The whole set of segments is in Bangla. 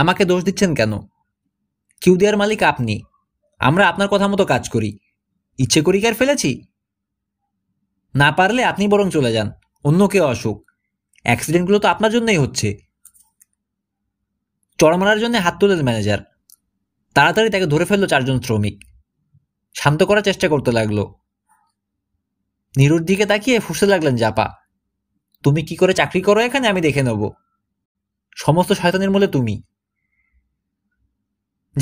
আমাকে দোষ দিচ্ছেন কেন কিউ দেয়ার মালিক আপনি আমরা আপনার কথা মতো কাজ করি ইচ্ছে করি কার ফেলেছি না পারলে আপনি বরং চলে যান অন্য কেউ অসুখ অ্যাক্সিডেন্টগুলো তো আপনার জন্যই হচ্ছে চড় মারার জন্য হাত তোলেন ম্যানেজার তাড়াতাড়ি তাকে ধরে ফেললো চারজন শ্রমিক শান্ত করার চেষ্টা করতে লাগলো নিরুর দিকে তাকিয়ে ফুসতে লাগলেন জাপা তুমি কি করে চাকরি করো এখানে আমি দেখে নেব সমস্ত শয়তানের মূলে তুমি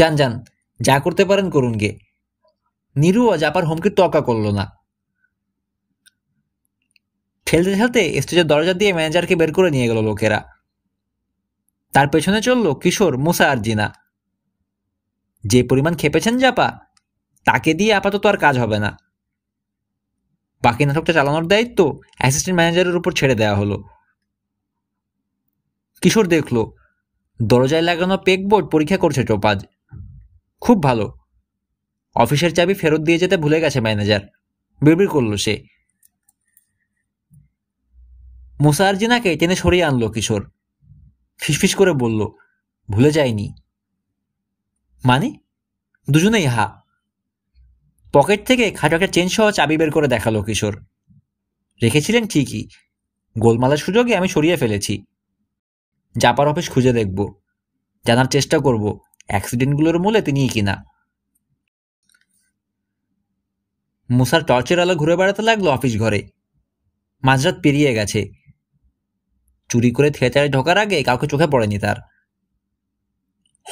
যান যান যা করতে পারেন করুন গে নিরু আজ আপার হোমকে তকা করল না ঠেলতে ঠেলতে স্টেজের দরজা দিয়ে ম্যানেজারকে বের করে নিয়ে গেল লোকেরা তার পেছনে চলল কিশোর মুসা আর জিনা যে পরিমাণ খেপেছেন জাপা তাকে দিয়ে আপাতত আর কাজ হবে না বাকি নাটকটা চালানোর দায়িত্ব অ্যাসিস্ট্যান্ট ম্যানেজারের উপর ছেড়ে দেওয়া হলো কিশোর দেখল দরজায় লাগানো পেকবোর্ড পরীক্ষা করছে টোপাজ খুব ভালো অফিসের চাবি ফেরত দিয়ে যেতে ভুলে গেছে ম্যানেজার বিড়বিড় করল সে মুসার্জিনাকে টেনে সরিয়ে আনলো কিশোর ফিসফিস করে বলল ভুলে যায়নি মানে দুজনেই হা পকেট থেকে খাটো একটা চেঞ্জ সহ চাবি বের করে দেখালো কিশোর রেখেছিলেন ঠিকই গোলমালার সুযোগে আমি সরিয়ে ফেলেছি জাপার অফিস খুঁজে দেখব জানার চেষ্টা করব অ্যাক্সিডেন্টগুলোর মূলে তিনিই কিনা মুসার টর্চের আলো ঘুরে বেড়াতে লাগলো অফিস ঘরে মাঝরাত পেরিয়ে গেছে চুরি করে থিয়েটারে ঢোকার আগে কাউকে চোখে পড়েনি তার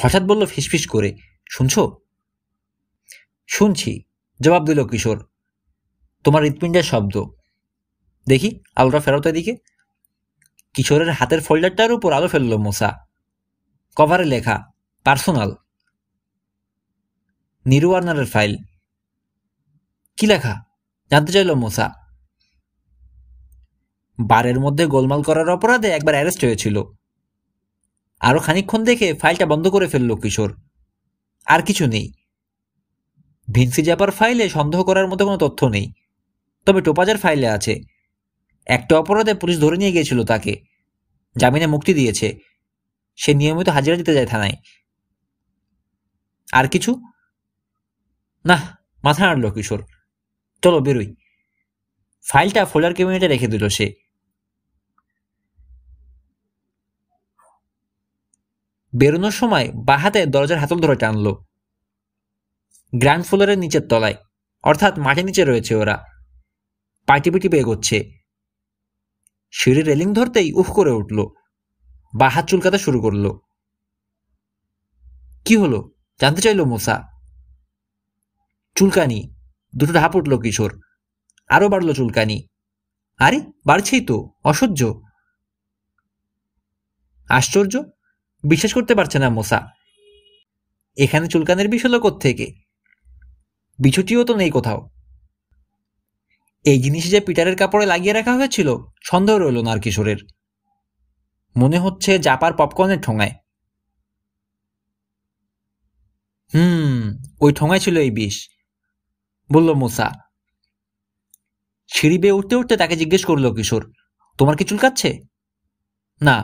হঠাৎ বলল ফিসফিস করে শুনছ শুনছি জবাব দিল কিশোর তোমার হৃৎপিণ্ডের শব্দ দেখি আলোটা ফেরত এদিকে কিশোরের হাতের ফোল্ডারটার উপর আলো ফেললো মোসা কভারে লেখা পার্সোনাল নিরুয়ার্নারের ফাইল কি লেখা জানতে চাইল মোসা বারের মধ্যে গোলমাল করার অপরাধে একবার অ্যারেস্ট হয়েছিল আরও খানিক্ষণ দেখে ফাইলটা বন্ধ করে ফেলল কিশোর আর কিছু নেই ভিনসি জাপার ফাইলে সন্দেহ করার মতো কোনো তথ্য নেই তবে টোপাজার ফাইলে আছে একটা অপরাধে পুলিশ ধরে নিয়ে গিয়েছিল তাকে জামিনে মুক্তি দিয়েছে সে নিয়মিত হাজিরা দিতে যায় থানায় আর কিছু না মাথা আনলো কিশোর চলো বেরোই ফাইলটা ফোল্ডার ক্যাবিনেটে রেখে দিল সে বেরোনোর সময় বাহাতে দরজার হাতল ধরে টানল গ্র্যান্ড ফ্লোরের নিচের তলায় অর্থাৎ মাটির নিচে রয়েছে ওরা পাটিপিটি বেয়ে করছে সিঁড়ি রেলিং ধরতেই উফ করে উঠল বাহাত হাত চুলকাতে শুরু করলো কি হলো জানতে চাইল মুসা চুলকানি দুটো ঢাপ উঠল কিশোর আরও বাড়ল চুলকানি আরে বাড়ছেই তো অসহ্য আশ্চর্য বিশ্বাস করতে পারছে না মোসা এখানে চুলকানের বিষয় হলো থেকে বিছুটিও তো নেই কোথাও এই জিনিস যে পিটারের কাপড়ে লাগিয়ে রাখা হয়েছিল সন্দেহ রইল না আর কিশোরের মনে হচ্ছে জাপার পপকর্নের ঠোঙায় হুম ওই ঠোঙায় ছিল এই বিষ বলল মুসা সিঁড়ি বেয়ে উঠতে উঠতে তাকে জিজ্ঞেস করলো কিশোর তোমার কি চুলকাচ্ছে না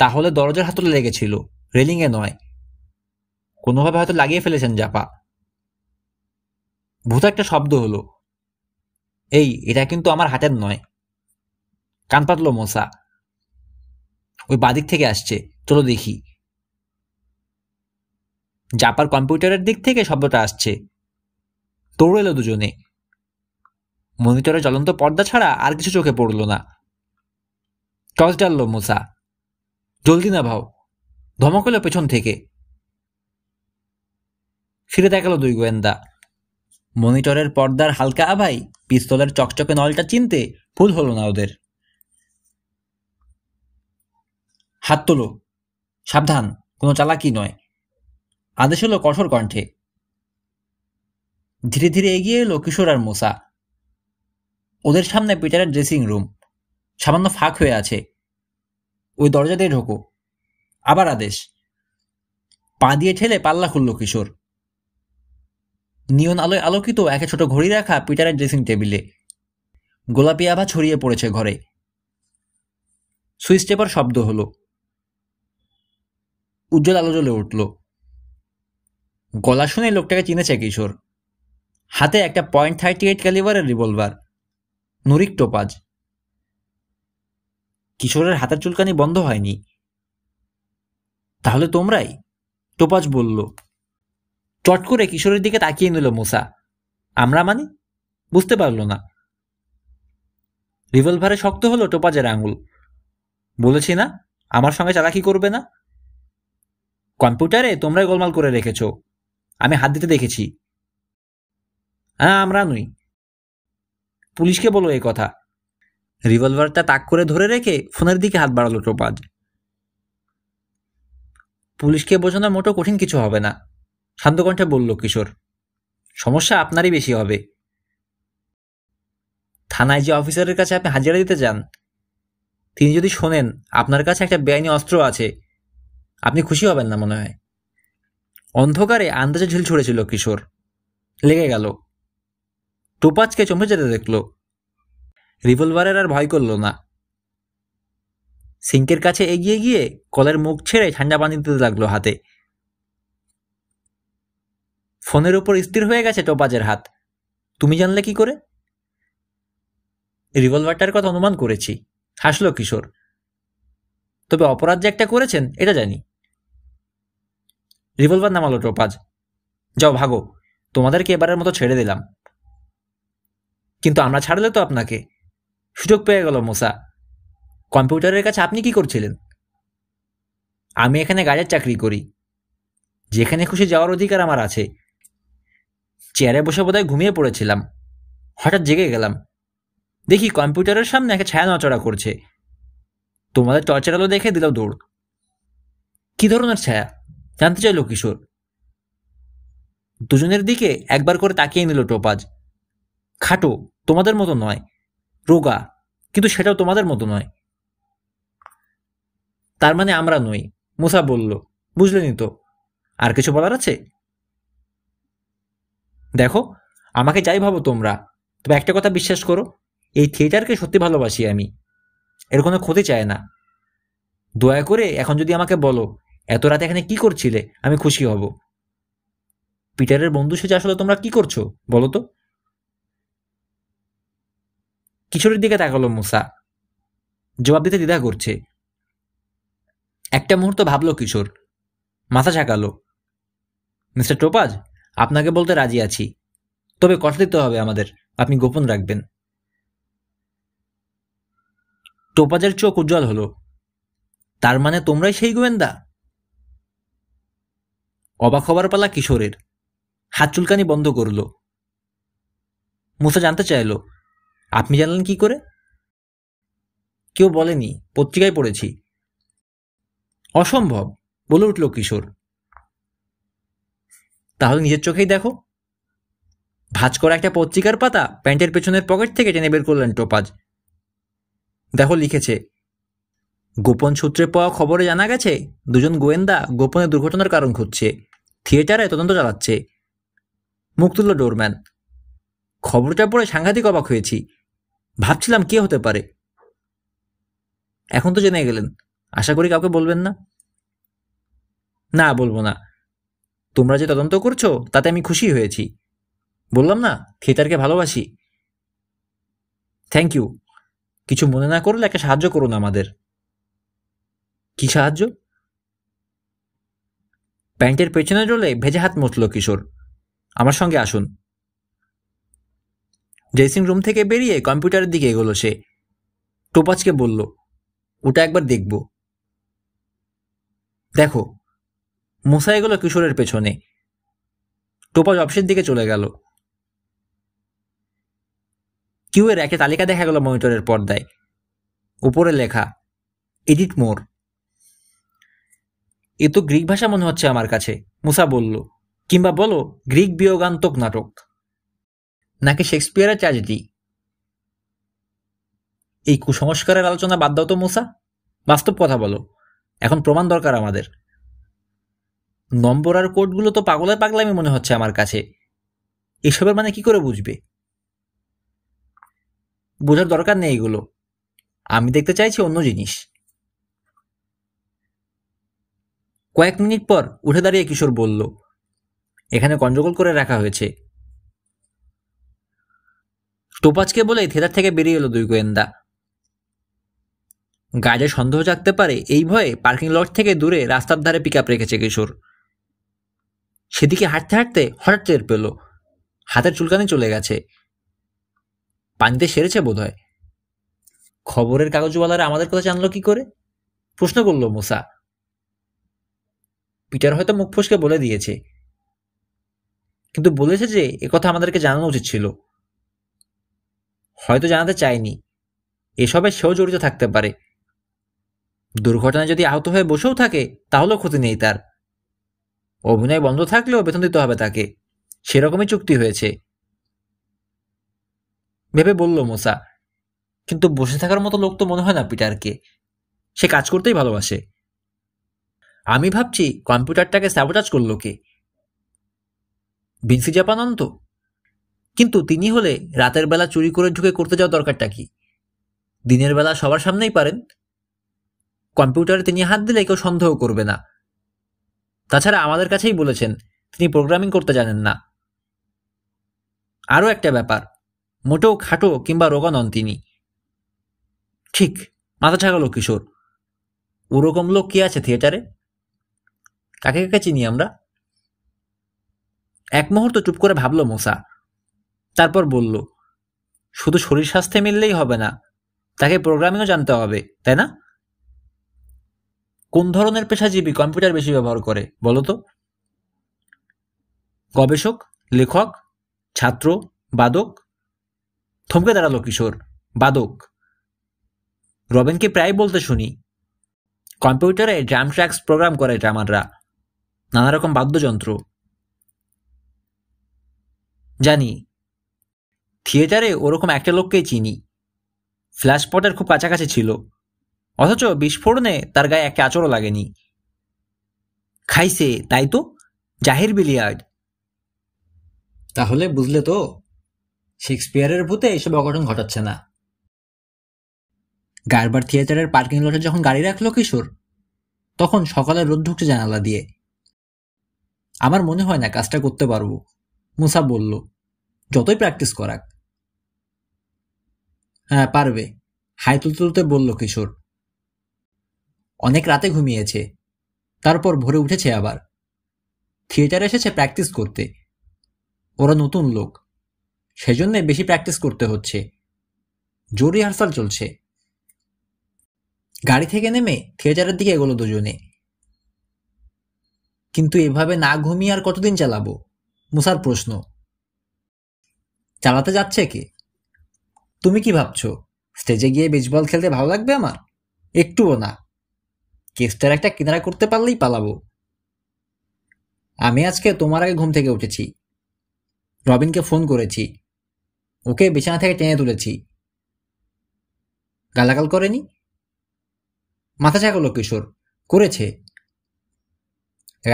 তাহলে দরজার হাতলে লেগেছিল রেলিংয়ে নয় কোনোভাবে হয়তো লাগিয়ে ফেলেছেন জাপা ভূত একটা শব্দ হলো এই এটা কিন্তু আমার হাতের নয় কান পাতলো মশা ওই বাদিক থেকে আসছে চলো দেখি জাপার কম্পিউটারের দিক থেকে শব্দটা আসছে দৌড় এলো দুজনে মনিটরে জ্বলন্ত পর্দা ছাড়া আর কিছু চোখে পড়ল না টস ডাললো মোসা জলদি না ভাও ধমক হলো পেছন থেকে ফিরে দেখালো দুই গোয়েন্দা মনিটরের পর্দার হালকা আভাই পিস্তলের চকচকে নলটা চিনতে ভুল হলো না ওদের হাত তোলো সাবধান কোনো চালাকি নয় আদেশ হলো কঠোর কণ্ঠে ধীরে ধীরে এগিয়ে এলো কিশোর আর মোসা ওদের সামনে পিটারের ড্রেসিং রুম সামান্য ফাঁক হয়ে আছে ওই দরজা দিয়ে ঢোকো আবার আদেশ পা দিয়ে ঠেলে পাল্লা খুলল কিশোর নিয়ন আলোয় আলোকিত একে ছোট ঘড়ি রাখা পিটারের ড্রেসিং টেবিলে গোলাপি আভা ছড়িয়ে পড়েছে ঘরে সুইচ টেপার শব্দ হলো উজ্জ্বল আলো জ্বলে উঠল গলা শুনে লোকটাকে চিনেছে কিশোর হাতে একটা পয়েন্ট থার্টি এইট ক্যালিভারের রিভলভার নুরিক টোপাজ কিশোরের হাতের চুলকানি বন্ধ হয়নি তাহলে তোমরাই টোপাজ বলল চট করে কিশোরের দিকে তাকিয়ে নিল মোসা আমরা মানি বুঝতে পারল না রিভলভারে শক্ত হলো টোপাজের আঙুল বলেছি না আমার সঙ্গে চালাকি করবে না কম্পিউটারে তোমরাই গোলমাল করে রেখেছো আমি হাত দিতে দেখেছি হ্যাঁ আমরা নই পুলিশকে বলো এই কথা রিভলভারটা তাক করে ধরে রেখে ফোনের দিকে হাত বাড়ালো টোপাজ পুলিশকে বোঝানো মোটো কঠিন কিছু হবে না শান্তকণ্ঠে কণ্ঠে বলল কিশোর সমস্যা আপনারই বেশি হবে থানায় যে অফিসারের কাছে আপনি হাজিরা দিতে যান তিনি যদি শোনেন আপনার কাছে একটা বেআইনি অস্ত্র আছে আপনি খুশি হবেন না মনে হয় অন্ধকারে আন্দাজে ঝিল ছুঁড়েছিল কিশোর লেগে গেল টোপাচকে চমকে যেতে দেখল রিভলভারের আর ভয় করল না সিঙ্কের কাছে এগিয়ে গিয়ে কলের মুখ ছেড়ে ঠান্ডা পানি দিতে লাগলো হাতে ফোনের উপর স্থির হয়ে গেছে টোপাজের হাত তুমি জানলে কি করে রিভলভারটার কথা অনুমান করেছি হাসলো কিশোর তবে অপরাধ যে একটা করেছেন এটা জানি রিভলভার নামালো টোপাজ যাও ভাগো তোমাদেরকে এবারের মতো ছেড়ে দিলাম কিন্তু আমরা ছাড়লে তো আপনাকে সুযোগ পেয়ে গেল মোসা কম্পিউটারের কাছে আপনি কি করছিলেন আমি এখানে গাড়ির চাকরি করি যেখানে খুশি যাওয়ার অধিকার আমার আছে চেয়ারে বসে বোধহয় ঘুমিয়ে পড়েছিলাম হঠাৎ জেগে গেলাম দেখি কম্পিউটারের সামনে একটা ছায়া নচড়া করছে তোমাদের টর্চার আলো দেখে দিল দৌড় কি ধরনের ছায়া জানতে চাইল কিশোর দুজনের দিকে একবার করে তাকিয়ে নিল টোপাজ খাটো তোমাদের মতো নয় রোগা কিন্তু সেটাও তোমাদের মতো নয় তার মানে আমরা নই মুসা বলল বুঝলেনি তো আর কিছু বলার আছে দেখো আমাকে যাই ভাবো তোমরা তবে একটা কথা বিশ্বাস করো এই থিয়েটারকে সত্যি ভালোবাসি আমি এর কোনো ক্ষতি চায় না দয়া করে এখন যদি আমাকে বলো এত রাতে এখানে কি করছিলে আমি খুশি হব পিটারের বন্ধু সেজে আসলে তোমরা কি করছো বলো তো কিশোরের দিকে তাকালো মুসা জবাব দিতে দ্বিধা করছে একটা মুহূর্ত ভাবলো কিশোর মাথা ঝাঁকালো মিস্টার টোপাজ আপনাকে বলতে রাজি আছি তবে কথা দিতে হবে আমাদের আপনি গোপন রাখবেন টোপাজের চোখ উজ্জ্বল হলো তার মানে তোমরাই সেই গোয়েন্দা অবাক হবার পালা কিশোরের হাত চুলকানি বন্ধ করল মুসা জানতে চাইল আপনি জানলেন কি করে কেউ বলেনি পত্রিকায় পড়েছি অসম্ভব বলে উঠল কিশোর তাহলে নিজের চোখেই দেখো ভাজ করা একটা পত্রিকার পাতা প্যান্টের পেছনের পকেট থেকে টেনে বের করলেন টোপাজ দেখো লিখেছে গোপন সূত্রে পাওয়া খবরে জানা গেছে দুজন গোয়েন্দা গোপনে দুর্ঘটনার কারণ খুঁজছে থিয়েটারে তদন্ত চালাচ্ছে মুক্তুল্লা ডোরম্যান খবরটা পড়ে সাংঘাতিক অবাক হয়েছি ভাবছিলাম কে হতে পারে এখন তো জেনে গেলেন আশা করি কাউকে বলবেন না না বলবো না তোমরা যে তদন্ত করছো তাতে আমি খুশি হয়েছি বললাম না থিয়েটারকে ভালোবাসি থ্যাংক ইউ কিছু মনে না করলে একটা সাহায্য করুন আমাদের কি সাহায্য প্যান্টের পেছনে রোলে ভেজে হাত মুছল কিশোর আমার সঙ্গে আসুন ড্রেসিং রুম থেকে বেরিয়ে কম্পিউটারের দিকে এগোলো সে টোপাজকে বলল ওটা একবার দেখব দেখো মশাই এগুলো কিশোরের পেছনে টোপাজ অফিসের দিকে চলে গেল এর একটা তালিকা দেখা গেল মনিটরের পর্দায় উপরে লেখা এডিট মোর এ তো গ্রিক ভাষা মনে হচ্ছে আমার কাছে মুসা বলল কিংবা বলো গ্রিক বিয়োগান্তক নাটক নাকি শেক্সপিয়ারের ট্র্যাজেডি এই কুসংস্কারের আলোচনা বাদ দাও তো মুসা বাস্তব কথা বলো এখন প্রমাণ দরকার আমাদের নম্বর আর কোডগুলো তো পাগলের পাগলামি মনে হচ্ছে আমার কাছে এসবের মানে কি করে বুঝবে বোঝার দরকার নেই এগুলো আমি দেখতে চাইছি অন্য জিনিস কয়েক মিনিট পর উঠে দাঁড়িয়ে কিশোর বলল এখানে গণ্ডগোল করে রাখা হয়েছে টোপাজকে বলেই থিয়েটার থেকে বেরিয়ে এলো দুই গোয়েন্দা গাজে সন্দেহ জাগতে পারে এই ভয়ে পার্কিং লট থেকে দূরে রাস্তার ধারে পিক রেখেছে কিশোর সেদিকে হাঁটতে হাঁটতে হঠাৎ টের পেল হাতের চুলকানি চলে গেছে পানিতে সেরেছে বোধ হয় খবরের কাগজওয়ালারা আমাদের কথা জানলো কি করে প্রশ্ন করলো মোসা পিটার হয়তো মুখ ফসকে বলে দিয়েছে কিন্তু বলেছে যে কথা আমাদেরকে জানানো উচিত ছিল হয়তো জানাতে চায়নি এসবে সেও জড়িত থাকতে পারে দুর্ঘটনায় যদি আহত হয়ে বসেও থাকে তাহলেও ক্ষতি নেই তার অভিনয় বন্ধ থাকলেও বেতন দিতে হবে তাকে সেরকমই চুক্তি হয়েছে ভেবে বলল মোসা কিন্তু বসে থাকার মতো লোক তো মনে হয় না পিটারকে সে কাজ করতেই ভালোবাসে আমি ভাবছি কম্পিউটারটাকে স্যাবোটাজ করলো কে বিনসি জাপানন্ত কিন্তু তিনি হলে রাতের বেলা চুরি করে ঢুকে করতে যাওয়া দরকারটা কি দিনের বেলা সবার সামনেই পারেন কম্পিউটারে তিনি হাত দিলে কেউ সন্দেহ করবে না তাছাড়া আমাদের কাছেই বলেছেন তিনি প্রোগ্রামিং করতে জানেন না আরও একটা ব্যাপার মোটেও খাটো কিংবা রোগা নন তিনি ঠিক মাথা ছাগল কিশোর ওরকম লোক কে আছে থিয়েটারে কাকে কাকে চিনি আমরা এক মুহূর্ত চুপ করে ভাবল মোসা তারপর বলল শুধু শরীর স্বাস্থ্যে মিললেই হবে না তাকে প্রোগ্রামিংও জানতে হবে তাই না কোন ধরনের পেশাজীবী কম্পিউটার বেশি ব্যবহার করে বলো তো গবেষক লেখক ছাত্র বাদক থমকে দাঁড়ালো কিশোর বাদক রবেনকে প্রায় বলতে শুনি কম্পিউটারে ড্রাম ট্র্যাক্স প্রোগ্রাম করে ড্রামাররা নানা রকম বাদ্যযন্ত্র জানি থিয়েটারে ওরকম একটা লোককেই চিনি ফ্ল্যাশ পটের খুব কাছাকাছি ছিল অথচ বিস্ফোরণে তার গায়ে একটা আচরও লাগেনি খাইছে তাই তো জাহির বিলিয়ার্ড তাহলে বুঝলে তো শেক্সপিয়ারের ভূতে এসব অঘটন ঘটাচ্ছে না গারবার থিয়েটারের পার্কিং লটে যখন গাড়ি রাখলো কিশোর তখন সকালে রোদ ঢুকছে জানালা দিয়ে আমার মনে হয় না কাজটা করতে পারবো মুসা বলল যতই প্র্যাকটিস করাক হ্যাঁ পারবে হাই তুলতে তুলতে বলল কিশোর অনেক রাতে ঘুমিয়েছে তারপর ভোরে উঠেছে আবার থিয়েটারে এসেছে প্র্যাকটিস করতে ওরা নতুন লোক সেজন্য বেশি প্র্যাকটিস করতে হচ্ছে জোর রিহার্সাল চলছে গাড়ি থেকে নেমে থিয়েটারের দিকে এগোলো দুজনে কিন্তু এভাবে না ঘুমিয়ে আর কতদিন চালাবো মুসার প্রশ্ন চালাতে যাচ্ছে কে তুমি কি ভাবছো স্টেজে গিয়ে বেসবল খেলতে ভালো লাগবে আমার একটুও না কেসটার একটা কিনারা করতে পারলেই পালাবো আমি আজকে তোমার আগে ঘুম থেকে উঠেছি রবিনকে ফোন করেছি ওকে বিছানা থেকে টেনে তুলেছি গালাগাল করেনি মাথা চাকলো কিশোর করেছে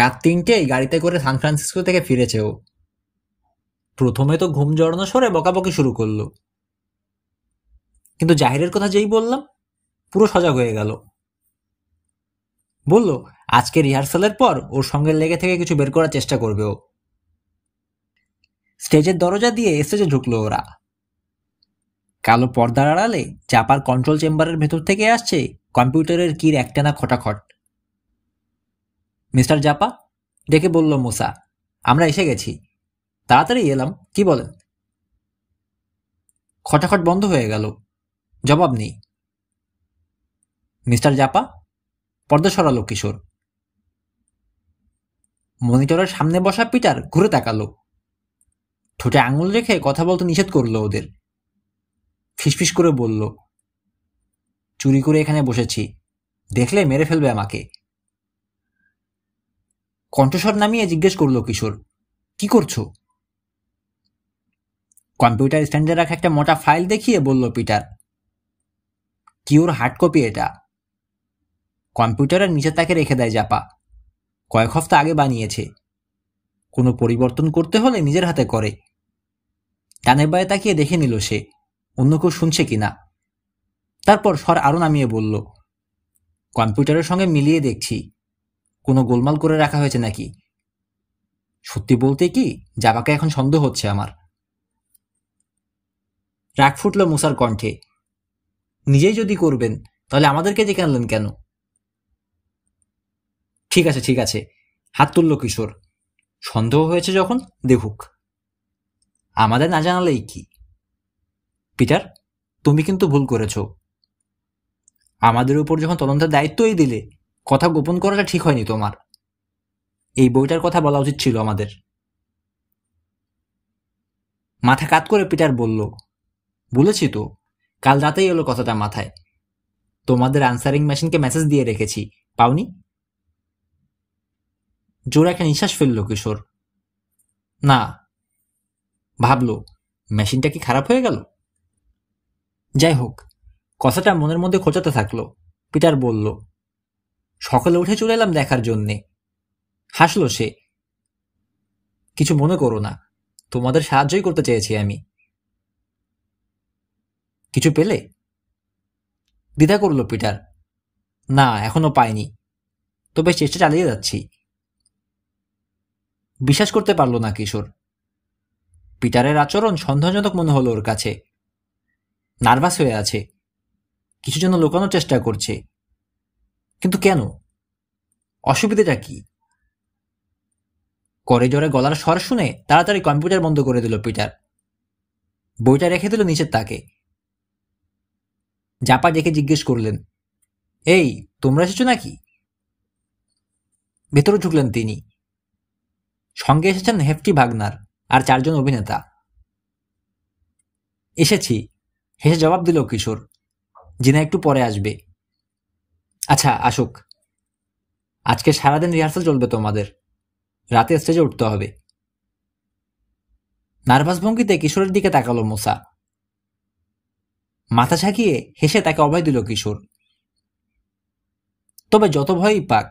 রাত তিনটেই গাড়িতে করে সান ফ্রান্সিসকো থেকে ফিরেছে ও প্রথমে তো ঘুম জড়ানো সরে বকাবকি শুরু করলো কিন্তু জাহিরের কথা যেই বললাম পুরো সজাগ হয়ে গেল বলল আজকে রিহার্সালের পর ওর সঙ্গে লেগে থেকে কিছু বের করার চেষ্টা করবে ও স্টেজের দরজা দিয়ে স্টেজে ঢুকলো ওরা কালো পর্দার আড়ালে চাপার কন্ট্রোল চেম্বারের ভেতর থেকে আসছে কম্পিউটারের কির একটানা খটাখট মিস্টার জাপা ডেকে বলল মুসা আমরা এসে গেছি তাড়াতাড়ি এলাম কি বলেন খটাখট বন্ধ হয়ে গেল জবাব নেই মিস্টার জাপা পর্দা সরালো কিশোর মনিটরের সামনে বসা পিটার ঘুরে তাকালো ঠোঁটে আঙুল রেখে কথা বলতে নিষেধ করলো ওদের ফিসফিস করে বলল চুরি করে এখানে বসেছি দেখলে মেরে ফেলবে আমাকে কণ্ঠস্বর নামিয়ে জিজ্ঞেস করলো কিশোর কি করছো কম্পিউটার স্ট্যান্ডে রাখা একটা মোটা ফাইল দেখিয়ে বলল পিটার কি ওর হার্ড কপি এটা কম্পিউটারের নিচে তাকে রেখে দেয় জাপা কয়েক হপ্তা আগে বানিয়েছে কোনো পরিবর্তন করতে হলে নিজের হাতে করে কানের বাইরে তাকিয়ে দেখে নিল সে অন্য কেউ শুনছে কিনা তারপর স্বর আরও নামিয়ে বলল কম্পিউটারের সঙ্গে মিলিয়ে দেখছি কোনো গোলমাল করে রাখা হয়েছে নাকি সত্যি বলতে কি জাবাকে এখন সন্দেহ হচ্ছে আমার রাগ ফুটল মুসার কণ্ঠে নিজেই যদি করবেন তাহলে আমাদেরকে ডেকে আনলেন কেন ঠিক আছে ঠিক আছে হাত তুলল কিশোর সন্দেহ হয়েছে যখন দেখুক আমাদের না জানালেই কি পিটার তুমি কিন্তু ভুল করেছ আমাদের উপর যখন তদন্তের দায়িত্বই দিলে কথা গোপন করাটা ঠিক হয়নি তোমার এই বইটার কথা বলা উচিত ছিল আমাদের মাথা কাত করে পিটার বলল বলেছি তো কাল রাতেই এলো কথাটা মাথায় তোমাদের আনসারিং মেশিনকে মেসেজ দিয়ে রেখেছি পাওনি জোর একটা নিঃশ্বাস ফেললো কিশোর না ভাবলো মেশিনটা কি খারাপ হয়ে গেল যাই হোক কথাটা মনের মধ্যে খোঁচাতে থাকলো পিটার বলল সকালে উঠে চলে এলাম দেখার জন্যে হাসলো সে কিছু মনে করো না তোমাদের সাহায্যই করতে চেয়েছি আমি কিছু পেলে দ্বিধা করল পিটার না এখনো পাইনি তবে চেষ্টা চালিয়ে যাচ্ছি বিশ্বাস করতে পারলো না কিশোর পিটারের আচরণ সন্দেহজনক মনে হলো ওর কাছে নার্ভাস হয়ে আছে কিছু যেন লুকানোর চেষ্টা করছে কিন্তু কেন অসুবিধাটা কি করে গলার স্বর শুনে তাড়াতাড়ি কম্পিউটার বন্ধ করে দিল পিটার বইটা রেখে দিল নিচের তাকে জাপা দেখে জিজ্ঞেস করলেন এই তোমরা এসেছো নাকি ভেতরে ঢুকলেন তিনি সঙ্গে এসেছেন হেফটি ভাগনার আর চারজন অভিনেতা এসেছি হেসে জবাব দিল কিশোর জিনা একটু পরে আসবে আচ্ছা আসুক আজকে সারাদিন রিহার্সাল চলবে তোমাদের রাতে স্টেজে উঠতে হবে নার্ভাস ভঙ্গিতে কিশোরের দিকে তাকালো মোসা মাথা ছাকিয়ে হেসে তাকে অভয় দিল কিশোর তবে যত ভয়ই পাক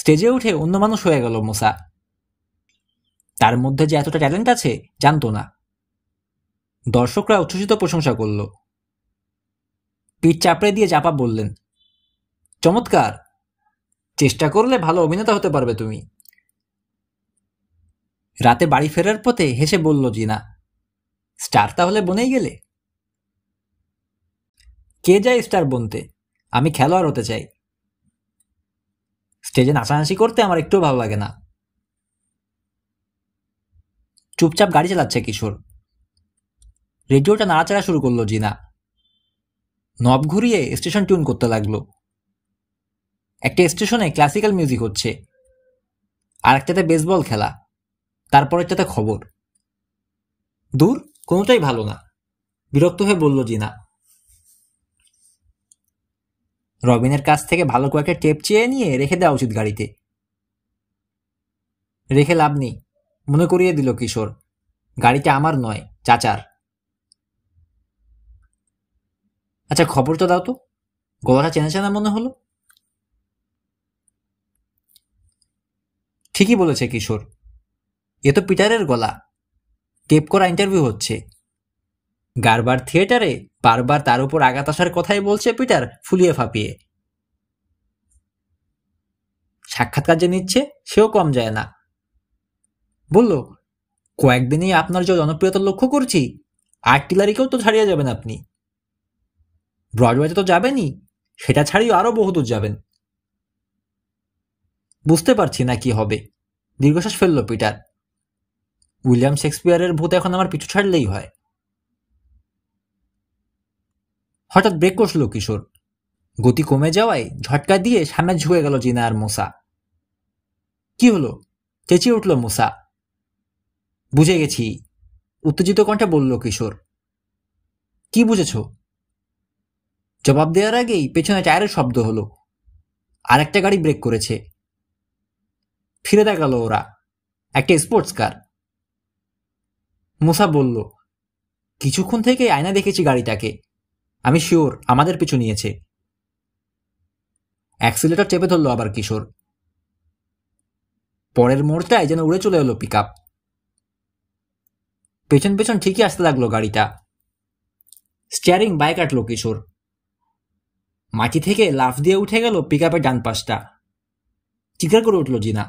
স্টেজে উঠে অন্য মানুষ হয়ে গেল মোসা তার মধ্যে যে এতটা ট্যালেন্ট আছে জানতো না দর্শকরা উচ্ছ্বসিত প্রশংসা করল পিঠ চাপড়ে দিয়ে জাপা বললেন চমৎকার চেষ্টা করলে ভালো অভিনেতা হতে পারবে তুমি রাতে বাড়ি ফেরার পথে হেসে বলল জিনা স্টার তাহলে বনেই গেলে কে যায় স্টার বনতে আমি খেলোয়াড় হতে চাই স্টেজে নাচানাচি করতে আমার একটু ভালো লাগে না চুপচাপ গাড়ি চালাচ্ছে কিশোর রেডিওটা নাড়াচাড়া শুরু করলো জিনা নব ঘুরিয়ে স্টেশন টিউন করতে লাগলো একটা স্টেশনে ক্লাসিক্যাল মিউজিক হচ্ছে আর একটাতে বেসবল খেলা তারপরেরটাতে খবর দূর কোনোটাই ভালো না বিরক্ত হয়ে বলল জিনা রবিনের কাছ থেকে ভালো কয়েকটা টেপ চেয়ে নিয়ে রেখে দেওয়া উচিত গাড়িতে রেখে লাভ নেই মনে করিয়ে দিল কিশোর গাড়িটা আমার নয় চাচার আচ্ছা খবরটা দাও তো গলাটা চেনা চেনা মনে হলো ঠিকই বলেছে কিশোর এ তো পিটারের গলা টেপ করা ইন্টারভিউ হচ্ছে গারবার থিয়েটারে বারবার তার উপর আঘাত আসার কথাই বলছে পিটার ফুলিয়ে ফাঁপিয়ে সাক্ষাৎকার যে নিচ্ছে সেও কম যায় না বলল কয়েকদিনই আপনার যে জনপ্রিয়তা লক্ষ্য করছি আর্টিলারিকেও তো ছাড়িয়ে যাবেন আপনি ব্রডওয়েতে তো যাবেনই সেটা ছাড়িয়ে আরও বহুদূর যাবেন বুঝতে পারছি না কি হবে দীর্ঘশ্বাস ফেলল পিটার উইলিয়াম শেক্সপিয়ারের ভূত এখন আমার পিছু ছাড়লেই হয় হঠাৎ ব্রেক কষল কিশোর গতি কমে যাওয়ায় ঝটকা দিয়ে সামনে ঝুঁকে গেল জিনা আর মোসা কি হলো চেঁচিয়ে উঠল মোসা বুঝে গেছি উত্তেজিত কণ্ঠে বলল কিশোর কি বুঝেছ জবাব দেওয়ার আগেই পেছনে টায়ারের শব্দ হলো আরেকটা গাড়ি ব্রেক করেছে ফিরে দেখালো ওরা একটা স্পোর্টস কার মুসা বলল কিছুক্ষণ থেকে আয়না দেখেছি গাড়িটাকে আমি শিওর আমাদের পিছু নিয়েছে অ্যাক্সিলেটর চেপে ধরলো আবার কিশোর পরের মোড়টায় যেন উড়ে চলে এলো পিক পেছন পেছন ঠিকই আসতে লাগলো গাড়িটা স্টিয়ারিং বাইক আটলো কিশোর মাটি থেকে লাফ দিয়ে উঠে গেল পিক আপের ডান পাশটা চিৎকার করে উঠল জিনা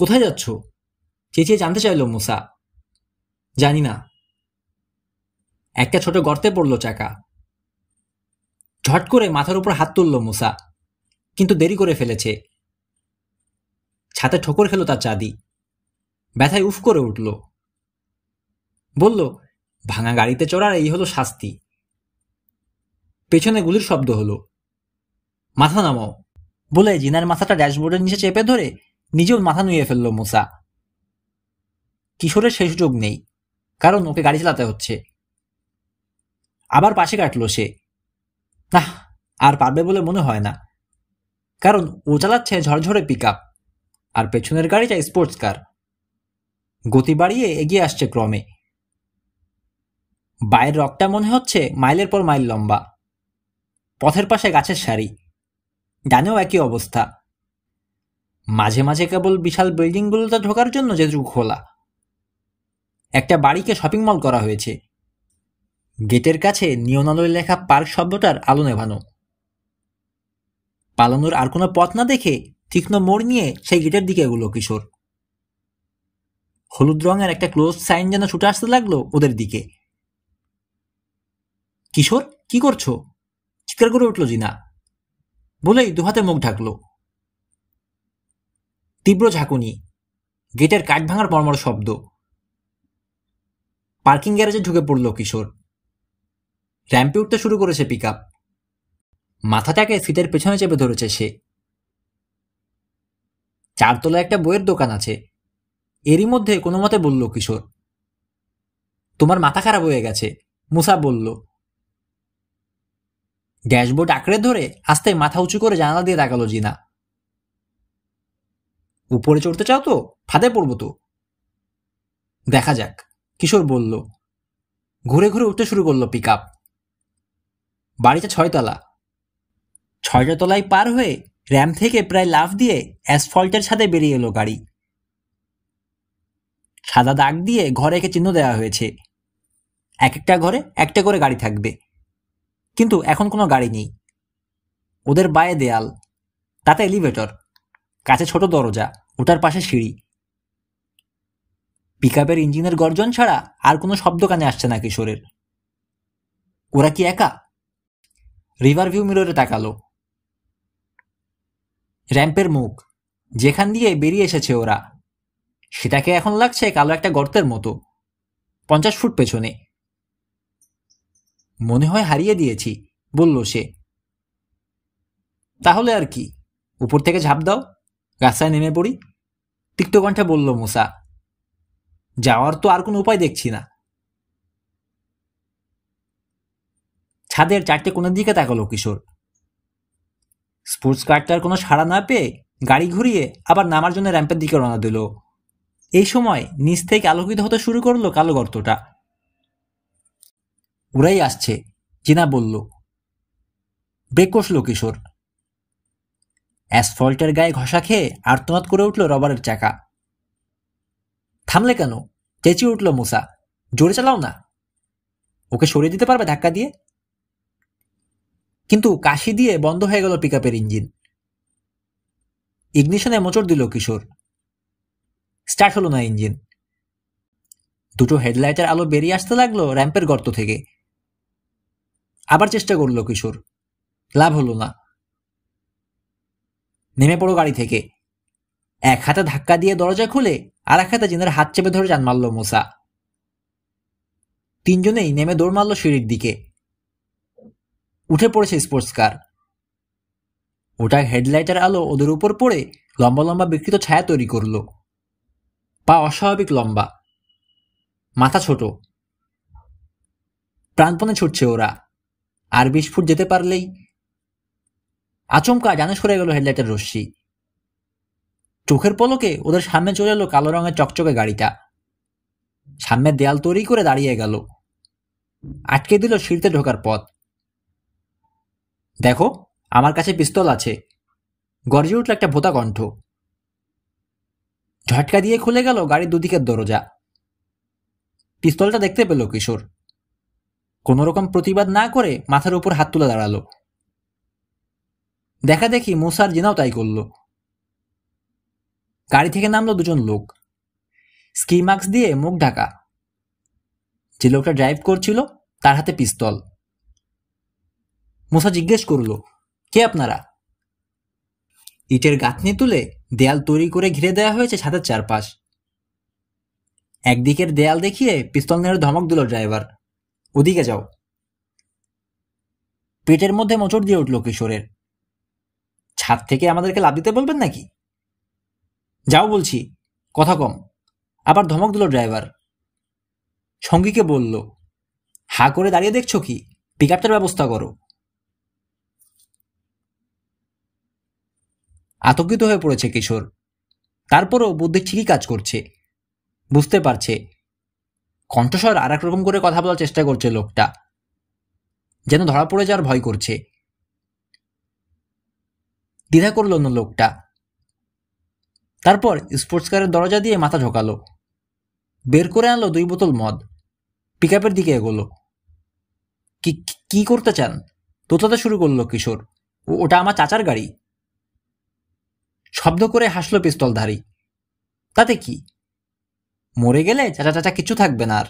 কোথায় যাচ্ছ চেঁচিয়ে জানতে চাইল মুসা জানি না একটা ছোট গর্তে পড়ল চাকা ঝট করে মাথার উপর হাত তুলল মুসা কিন্তু দেরি করে ফেলেছে ছাতে ঠোকর খেলো তার চাঁদি ব্যথায় উফ করে উঠল বলল ভাঙা গাড়িতে চড়ার এই হলো শাস্তি পেছনে গুলির শব্দ হলো মাথা নামাও বলে জিনার মাথাটা ড্যাশবোর্ডের নিচে চেপে ধরে নিজেও মাথা নুয়ে ফেলল মুসা কিশোরের সেই সুযোগ নেই কারণ ওকে গাড়ি চালাতে হচ্ছে আবার পাশে কাটলো সে না আর পারবে বলে মনে হয় না কারণ ও চালাচ্ছে ঝরঝরে পিক আপ আর পেছনের গাড়িটা স্পোর্টস কার গতি বাড়িয়ে এগিয়ে আসছে ক্রমে বায়ের রকটা মনে হচ্ছে মাইলের পর মাইল লম্বা পথের পাশে গাছের সারি ডানেও একই অবস্থা মাঝে মাঝে কেবল বিশাল বিল্ডিংগুলোতে ঢোকার জন্য যেটুকু খোলা একটা বাড়িকে শপিং মল করা হয়েছে গেটের কাছে নিয়নালয় লেখা পার্ক শব্দটার আলো নেভানো পালানোর আর কোনো পথ না দেখে তীক্ষ্ণ মোড় নিয়ে সেই গেটের দিকে এগুলো কিশোর হলুদ রঙের একটা ক্লোজ সাইন যেন ছুটে আসতে লাগলো ওদের দিকে কিশোর কি করছো চিৎকার করে উঠল জিনা বলেই দুহাতে মুখ ঢাকলো তীব্র ঝাঁকুনি গেটের কাঠ ভাঙার পরমর শব্দ পার্কিং গ্যারেজে ঢুকে পড়ল কিশোর র্যাম্পে উঠতে শুরু করেছে পিক আপ মাথাটাকে সিটের পেছনে চেপে ধরেছে সে চারতলা একটা বইয়ের দোকান আছে এরই মধ্যে কোনো মতে বলল কিশোর তোমার মাথা খারাপ হয়ে গেছে মুসা বলল ড্যাশবোর্ড আঁকড়ে ধরে আস্তে মাথা উঁচু করে জানালা দিয়ে দেখালো জিনা উপরে চড়তে চাও তো ফাঁদে পড়বো তো দেখা যাক কিশোর বলল ঘুরে ঘুরে উঠতে শুরু করলো পিক আপ বাড়িটা ছয়তলা ছয়টা তলায় পার হয়ে র্যাম থেকে প্রায় লাফ দিয়ে অ্যাসফল্টের ছাদে বেরিয়ে এলো গাড়ি সাদা দাগ দিয়ে ঘরে একে চিহ্ন দেওয়া হয়েছে এক একটা ঘরে একটা করে গাড়ি থাকবে কিন্তু এখন কোনো গাড়ি নেই ওদের বায়ে দেয়াল তাতে এলিভেটর কাছে ছোট দরজা ওটার পাশে সিঁড়ি পিকআপের ইঞ্জিনের গর্জন ছাড়া আর কোনো শব্দ কানে আসছে না কিশোরের ওরা কি একা রিভারভিউ মিররে তাকালো র্যাম্পের মুখ যেখান দিয়ে বেরিয়ে এসেছে ওরা সেটাকে এখন লাগছে কালো একটা গর্তের মতো পঞ্চাশ ফুট পেছনে মনে হয় হারিয়ে দিয়েছি বলল সে তাহলে আর কি উপর থেকে ঝাঁপ দাও রাস্তায় নেমে পড়ি তিক্ত কণ্ঠে বলল মুসা যাওয়ার তো আর কোনো উপায় দেখছি না ছাদের চারটে কোনো দিকে তাকালো কিশোর স্পোর্টস কারটার কোনো সাড়া না পেয়ে গাড়ি ঘুরিয়ে আবার নামার জন্য র্যাম্পের দিকে রওনা দিল এই সময় নিচ থেকে আলোকিত হতে শুরু করলো কালো গর্তটা ওরাই আসছে জিনা বলল ব্রেক কষল কিশোর অ্যাসফল্টের গায়ে ঘষা খেয়ে আর্তনাদ করে উঠল রবারের চাকা থামলে কেন চেঁচিয়ে উঠল মুসা জোরে চালাও না ওকে সরিয়ে দিতে পারবে ধাক্কা দিয়ে কিন্তু কাশি দিয়ে বন্ধ হয়ে গেল পিক ইঞ্জিন ইগনিশনে মোচড় দিল কিশোর স্টার্ট হলো না ইঞ্জিন দুটো হেডলাইটের আলো বেরিয়ে আসতে লাগলো র্যাম্পের গর্ত থেকে আবার চেষ্টা করলো কিশোর লাভ হলো না নেমে পড়ো গাড়ি থেকে এক হাতে ধাক্কা দিয়ে দরজা খুলে আর এক হাতে জিনের হাত চেপে ধরে যান মারল মোসা তিনজনেই নেমে দৌড় মারল সিঁড়ির দিকে উঠে পড়েছে স্পোর্টস কার ওটা হেডলাইটের আলো ওদের উপর পড়ে লম্বা লম্বা বিকৃত ছায়া তৈরি করল পা অস্বাভাবিক লম্বা মাথা ছোট প্রাণপণে ছুটছে ওরা আর বিশ ফুট যেতে পারলেই আচমকা জানে সরে গেল হেডলাইটের রশ্মি চোখের পলকে ওদের সামনে চলে এলো কালো রঙের চকচকে গাড়িটা সামনের দেয়াল তৈরি করে দাঁড়িয়ে গেল আটকে দিল সিঁড়িতে ঢোকার পথ দেখো আমার কাছে পিস্তল আছে গর্জে উঠল একটা ভোতা কণ্ঠ ঝটকা দিয়ে খুলে গেল গাড়ির দুদিকের দরজা পিস্তলটা দেখতে পেল কিশোর কোনো রকম প্রতিবাদ না করে মাথার উপর হাত তুলে দাঁড়ালো দেখা দেখি মুসার জিনাও তাই করল গাড়ি থেকে নামলো দুজন লোক স্কি মাস্ক দিয়ে মুখ ঢাকা যে লোকটা ড্রাইভ করছিল তার হাতে পিস্তল মুসা জিজ্ঞেস করল কে আপনারা ইটের গাঁথনি তুলে দেয়াল তৈরি করে ঘিরে দেওয়া হয়েছে ছাদের চারপাশ একদিকের দেয়াল দেখিয়ে পিস্তল নেড়ে ধমক দিল ড্রাইভার ওদিকে যাও পেটের মধ্যে মোচড় দিয়ে উঠল কিশোরের ছাদ থেকে আমাদেরকে লাভ দিতে বলবেন নাকি যাও বলছি কথা কম আবার ধমক দিল ড্রাইভার সঙ্গীকে বলল হা করে দাঁড়িয়ে দেখছো কি পিক ব্যবস্থা করো আতঙ্কিত হয়ে পড়েছে কিশোর তারপরও বুদ্ধি ঠিকই কাজ করছে বুঝতে পারছে কণ্ঠস্বর আর রকম করে কথা বলার চেষ্টা করছে লোকটা যেন ধরা পড়ে যাওয়ার ভয় করছে দ্বিধা করল না লোকটা তারপর স্পোর্টস কারের দরজা দিয়ে মাথা ঢোকালো বের করে আনলো দুই বোতল মদ পিক দিকে এগোলো কি কি করতে চান দোতাতে শুরু করলো কিশোর ওটা আমার চাচার গাড়ি শব্দ করে হাসলো পিস্তলধারী তাতে কি মরে গেলে চাচা চাচা কিছু থাকবে না আর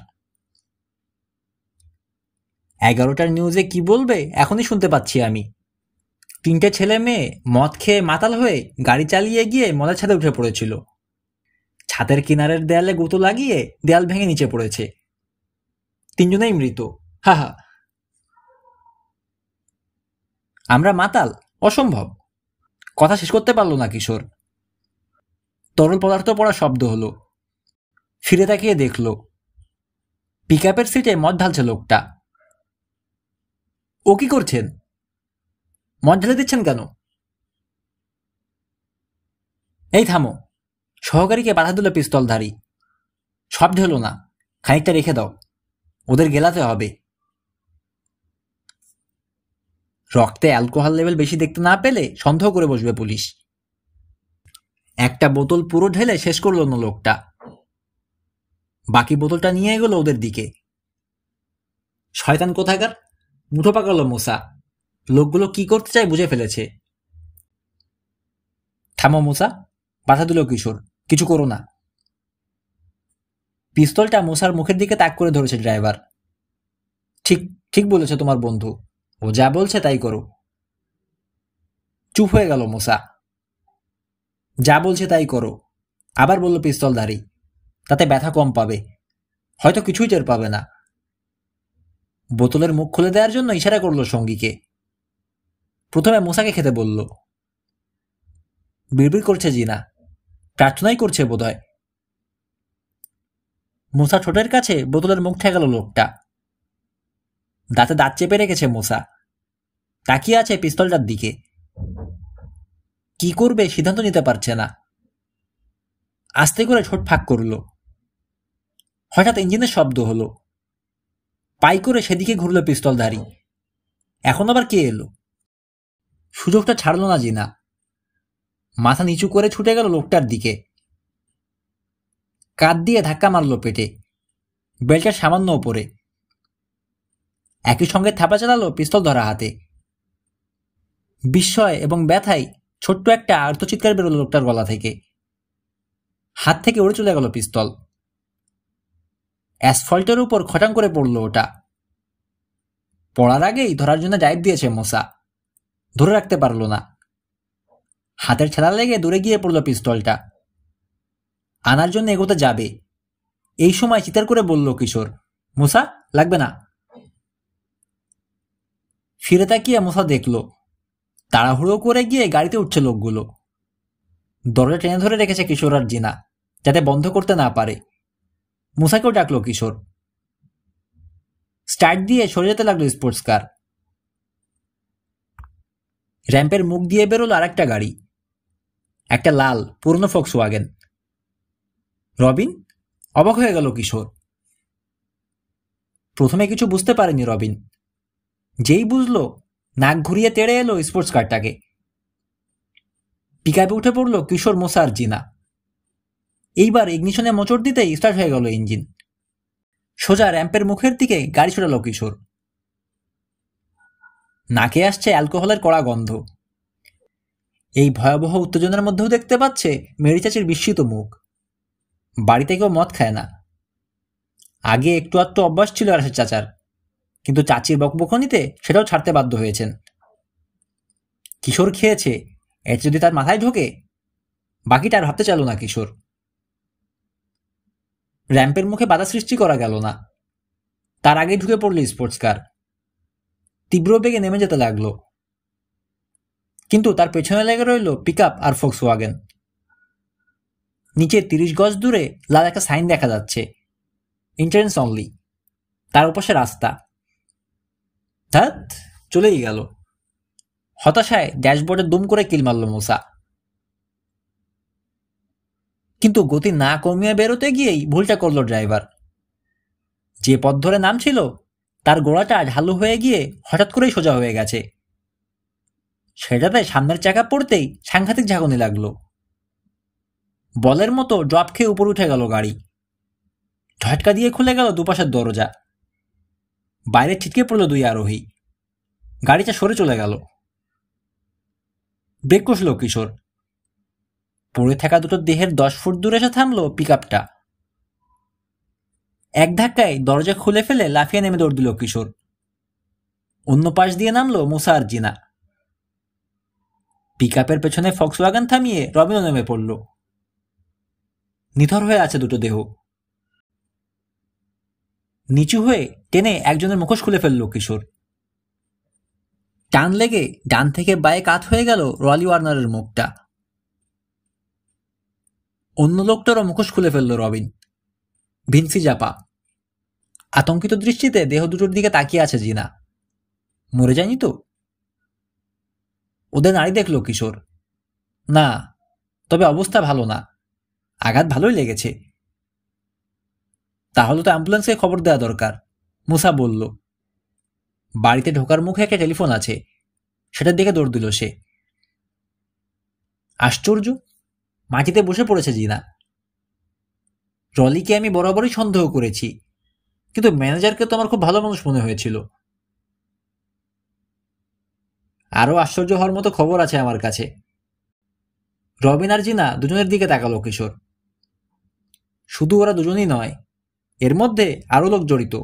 এগারোটার নিউজে কি বলবে এখনই শুনতে পাচ্ছি আমি তিনটে ছেলে মেয়ে মদ খেয়ে মাতাল হয়ে গাড়ি চালিয়ে গিয়ে মদের ছাদে উঠে পড়েছিল ছাদের কিনারের দেয়ালে গুঁতো লাগিয়ে দেয়াল ভেঙে নিচে পড়েছে তিনজনেই মৃত হা হা আমরা মাতাল অসম্ভব কথা শেষ করতে পারলো না কিশোর তরল পদার্থ পড়া শব্দ হলো ফিরে তাকিয়ে দেখল পিক আপের সিটে মদ ঢালছে লোকটা ও কি করছেন মদ ঢেলে দিচ্ছেন কেন এই থামো সহকারীকে বাধা দিল পিস্তলধারী সব ঢেলো না খানিকটা রেখে দাও ওদের গেলাতে হবে রক্তে অ্যালকোহল লেভেল বেশি দেখতে না পেলে সন্দেহ করে বসবে পুলিশ একটা বোতল পুরো ঢেলে শেষ করলো না লোকটা বাকি বোতলটা নিয়ে গেল ওদের দিকে শয়তান কোথাকার মুঠো পাকালো মোসা লোকগুলো কি করতে চায় বুঝে ফেলেছে থামো মোসা বাধা দিল কিশোর কিছু করো না পিস্তলটা মোসার মুখের দিকে তাক করে ধরেছে ড্রাইভার ঠিক ঠিক বলেছে তোমার বন্ধু ও যা বলছে তাই করো চুপ হয়ে গেল মোসা যা বলছে তাই করো আবার বলল পিস্তলধারী তাতে ব্যথা কম পাবে হয়তো কিছুই টের পাবে না বোতলের মুখ খুলে দেওয়ার জন্য ইশারা করলো সঙ্গীকে প্রথমে মোসাকে খেতে বলল বিড়বিড় করছে জিনা প্রার্থনাই করছে বোধহয় মোসা ঠোঁটের কাছে বোতলের মুখ ঠেকালো লোকটা দাঁতে দাঁত চেপে রেখেছে মোসা তাকিয়ে আছে পিস্তলটার দিকে কি করবে সিদ্ধান্ত নিতে পারছে না আস্তে করে ঠোঁট ফাঁক করল হঠাৎ ইঞ্জিনের শব্দ হলো পাই করে সেদিকে ঘুরল পিস্তলধারী এখন আবার কে এলো সুযোগটা ছাড়ল না জিনা মাথা নিচু করে ছুটে গেল লোকটার দিকে কাত দিয়ে ধাক্কা মারল পেটে বেলটার সামান্য ওপরে একই সঙ্গে থাপা চালালো পিস্তল ধরা হাতে বিস্ময় এবং ব্যথায় ছোট্ট একটা আর্তচিৎকার বেরোলো লোকটার গলা থেকে হাত থেকে উড়ে চলে গেল পিস্তল অ্যাসফল্টের উপর খটাং করে পড়ল ওটা পড়ার আগেই ধরার জন্য ডাইভ দিয়েছে মশা ধরে রাখতে পারল না হাতের ছেলা লেগে দূরে গিয়ে পড়ল পিস্তলটা আনার জন্য এগোতে যাবে এই সময় চিতার করে বলল কিশোর মুসা লাগবে না ফিরে তাকিয়ে মুসা দেখল তাড়াহুড়ো করে গিয়ে গাড়িতে উঠছে লোকগুলো দরজা টেনে ধরে রেখেছে কিশোর আর জিনা যাতে বন্ধ করতে না পারে মুসাকেও ডাকলো কিশোর স্টার্ট দিয়ে সরে যেতে লাগলো স্পোর্টস কার র্যাম্পের মুখ দিয়ে বেরোলো আর একটা গাড়ি একটা লাল পুরনো ফক্স ওয়াগেন রবিন অবাক হয়ে গেল কিশোর প্রথমে কিছু বুঝতে পারেনি রবিন যেই বুঝলো নাক ঘুরিয়ে তেড়ে এলো স্পোর্টস কারটাকে পিকাপে উঠে পড়ল কিশোর মোসার জিনা এইবার ইগনিশনে মোচড় দিতেই স্টার্ট হয়ে গেল ইঞ্জিন সোজা র্যাম্পের মুখের দিকে গাড়ি ছোটালো কিশোর নাকে আসছে অ্যালকোহলের কড়া গন্ধ এই ভয়াবহ উত্তেজনার মধ্যেও দেখতে পাচ্ছে মেরি চাচির বিস্মিত মুখ বাড়িতে কেউ মদ খায় না আগে একটু আধটু অভ্যাস ছিল আর চাচার কিন্তু চাচির বকবকনিতে সেটাও ছাড়তে বাধ্য হয়েছেন কিশোর খেয়েছে এতে যদি তার মাথায় ঢোকে বাকিটা আর ভাবতে চাল না কিশোর র্যাম্পের মুখে বাধা সৃষ্টি করা গেল না তার আগে ঢুকে পড়ল স্পোর্টস কার তীব্র বেগে নেমে যেতে লাগলো কিন্তু তার পেছনে লেগে রইল পিক আর ফোক্স ওয়াগেন নিচে তিরিশ গজ দূরে লাল একটা সাইন দেখা যাচ্ছে ইন্টারেন্স অনলি তার উপাশে রাস্তা ধাত চলেই গেল হতাশায় ড্যাশবোর্ডে দুম করে কিল মারল মোসা কিন্তু গতি না কমিয়ে বেরোতে গিয়েই ভুলটা করলো ড্রাইভার যে পথ ধরে নামছিল তার গোড়াটা ঢালু হয়ে গিয়ে হঠাৎ করেই সোজা হয়ে গেছে সেটাতে সামনের চাকা পড়তেই সাংঘাতিক ঝাঁকুনি লাগলো বলের মতো ড্রপ খেয়ে উপর উঠে গেল গাড়ি ঝটকা দিয়ে খুলে গেল দুপাশের দরজা বাইরে ছিটকে পড়ল দুই আরোহী গাড়িটা সরে চলে গেল ব্রেক কষল কিশোর পড়ে থাকা দুটো দেহের দশ ফুট দূরে এসে থামলো পিক আপটা এক ধাক্কায় দরজা খুলে ফেলে লাফিয়ে নেমে দৌড় দিল কিশোর অন্য পাশ দিয়ে নামলো মুসা আর জিনা পিক পেছনে ফক্স ওয়াগান থামিয়ে রবিনও নেমে পড়ল নিথর হয়ে আছে দুটো দেহ নিচু হয়ে টেনে একজনের মুখোশ খুলে ফেলল কিশোর টান লেগে ডান থেকে বায়ে কাত হয়ে গেল রলি ওয়ার্নারের মুখটা অন্য লোকটারও মুখোশ খুলে ফেলল রবিন ভিনসি জাপা আতঙ্কিত দৃষ্টিতে দেহ দুটোর দিকে তাকিয়ে আছে জিনা মরে যায়নি তো ওদের নাড়ি দেখল কিশোর না তবে অবস্থা ভালো না আঘাত ভালোই লেগেছে তাহলে তো অ্যাম্বুলেন্সকে খবর দেওয়া দরকার মুসা বলল বাড়িতে ঢোকার মুখে একটা টেলিফোন আছে সেটার দিকে দৌড় দিল সে আশ্চর্য মাটিতে বসে পড়েছে জিনা রলিকে আমি বরাবরই সন্দেহ করেছি কিন্তু ম্যানেজারকে তো আমার খুব ভালো মানুষ মনে হয়েছিল আরও আশ্চর্য হওয়ার মতো খবর আছে আমার কাছে রবিন আর জিনা দুজনের দিকে তাকালো কিশোর শুধু ওরা দুজনই নয় এর মধ্যে আরও লোক জড়িত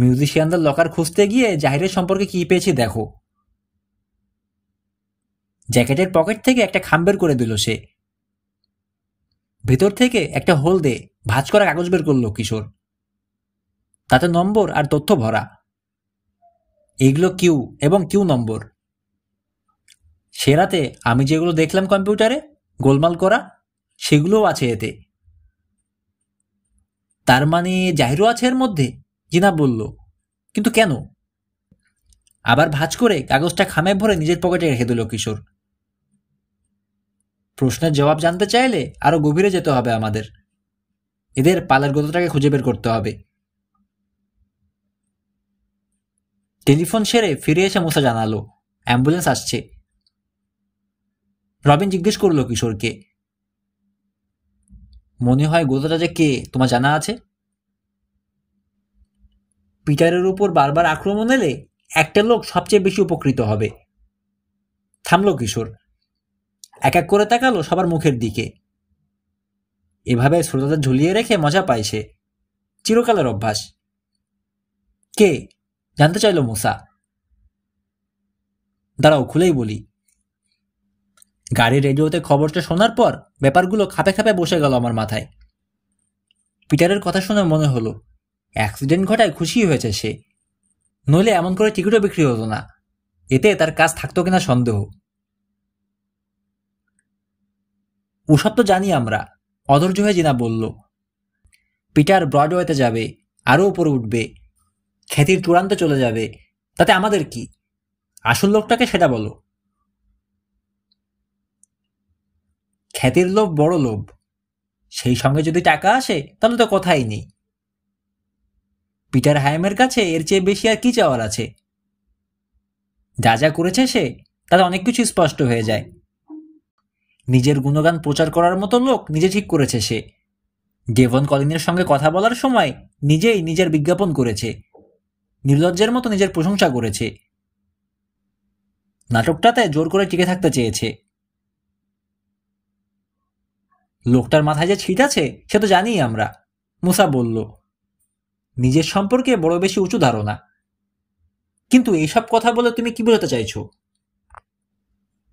মিউজিশিয়ানদের লকার খুঁজতে গিয়ে জাহিরের সম্পর্কে কি পেয়েছি দেখো জ্যাকেটের পকেট থেকে একটা খাম বের করে দিল সে ভেতর থেকে একটা হলদে ভাজ করা কাগজ বের করলো কিশোর তাতে নম্বর আর তথ্য ভরা এগুলো কিউ এবং কিউ নম্বর সেরাতে আমি যেগুলো দেখলাম কম্পিউটারে গোলমাল করা সেগুলোও আছে এতে তার মানে জাহিরও আছে এর মধ্যে জিনা বলল কিন্তু কেন আবার ভাজ করে কাগজটা খামে ভরে নিজের পকেটে রেখে দিল কিশোর প্রশ্নের জবাব জানতে চাইলে আরও গভীরে যেতে হবে আমাদের এদের পালার গতটাকে খুঁজে বের করতে হবে টেলিফোন সেরে ফিরে এসে মোসা জানালো অ্যাম্বুলেন্স আসছে রবিন জিজ্ঞেস করলো কিশোরকে মনে হয় গোদাটা যে কে তোমার জানা আছে পিটারের উপর বারবার আক্রমণ এলে একটা লোক সবচেয়ে বেশি উপকৃত হবে থামলো কিশোর এক এক করে তাকালো সবার মুখের দিকে এভাবে শ্রোতাদের ঝুলিয়ে রেখে মজা পায় সে চিরকালের অভ্যাস কে জানতে চাইল মুসা দাঁড়াও খুলেই বলি গাড়ি রেডিওতে খবরটা শোনার পর ব্যাপারগুলো খাপে খাপে বসে গেল আমার মাথায় পিটারের কথা শুনে মনে হলো অ্যাক্সিডেন্ট ঘটায় খুশি হয়েছে সে নইলে এমন করে টিকিটও বিক্রি হতো না এতে তার কাজ থাকতো কিনা সন্দেহ ওসব তো জানি আমরা অধৈর্য হয়ে জিনা বলল পিটার ব্রডওয়েতে যাবে আরও উপরে উঠবে খ্যাতির চূড়ান্তে চলে যাবে তাতে আমাদের কি আসল লোকটাকে সেটা বলো খ্যাতির লোভ বড় লোভ সেই সঙ্গে যদি টাকা আসে তাহলে তো কথাই নেই পিটার হায়েমের কাছে এর চেয়ে বেশি আর কি চাওয়ার আছে যা যা করেছে সে তাতে অনেক কিছু স্পষ্ট হয়ে যায় নিজের গুণগান প্রচার করার মতো লোক নিজে ঠিক করেছে সে ডেভন কলিনের সঙ্গে কথা বলার সময় নিজেই নিজের বিজ্ঞাপন করেছে নির্লজ্জের মতো নিজের প্রশংসা করেছে নাটকটাতে জোর করে টিকে থাকতে চেয়েছে লোকটার মাথায় যে ছিট আছে সে তো জানি আমরা মুসা বলল নিজের সম্পর্কে বড় বেশি উঁচু ধারণা কিন্তু এইসব কথা বলে তুমি কি বোঝাতে চাইছো